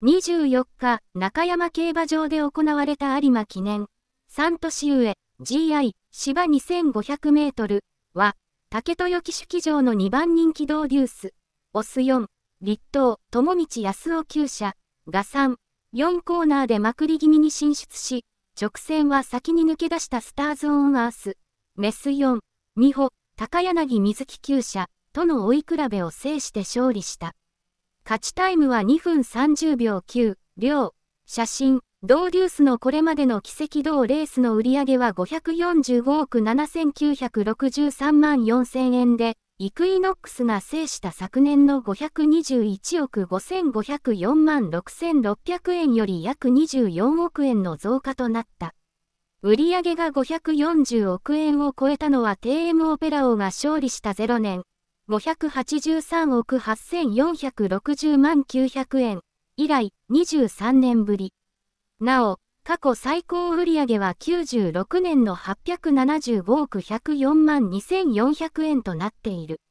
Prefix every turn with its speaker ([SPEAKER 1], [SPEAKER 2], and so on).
[SPEAKER 1] 24日、中山競馬場で行われた有馬記念、3年上、GI、芝2500メートルは、竹豊騎手騎乗の2番人気ドーデュース、オス4、立東、友道康夫9社、が3、4コーナーでまくり気味に進出し、直線は先に抜け出したスターズ・オン・アース、メス4、美穂、高柳水木9社、との追い比べを制して勝利した。勝ちタイムは2分30秒9、両、写真、ドーデュースのこれまでの奇跡同レースの売り上げは545億7963万4000円で、イクイノックスが制した昨年の521億5504万6600円より約24億円の増加となった。売上が540億円を超えたのは TM オペラ王が勝利した0年、583億8460万900円以来23年ぶり。なお、過去最高売上は96年の875億104万2400円となっている。